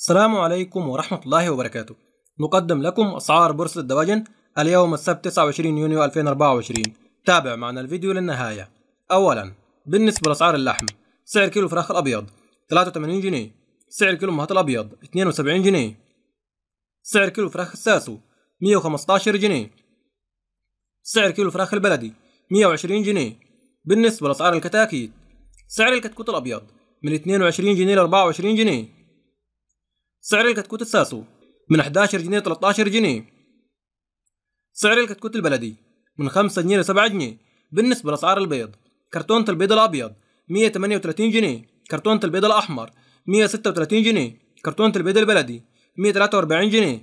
السلام عليكم ورحمة الله وبركاته نقدم لكم أسعار بورصة الدواجن اليوم السبت 29 يونيو 2024 تابع معنا الفيديو للنهاية أولا بالنسبة لأسعار اللحم سعر كيلو الفراخ الأبيض 83 جنيه سعر كيلو مهات الأبيض 72 جنيه سعر كيلو فراخ الساسو 115 جنيه سعر كيلو الفراخ البلدي 120 جنيه بالنسبة لأسعار الكتاكيت سعر الكتكوت الأبيض من 22 جنيه ل 24 جنيه سعر الكتكوت الساسو من 11 جنيه 13 جنيه سعر الكتكوت البلدي من 5 جنيه ل 7 جنيه بالنسبة لأسعار البيض كرتونة البيض الأبيض 138 جنيه كرتونة البيض الأحمر 136 جنيه كرتونة البيض البلدي 143 جنيه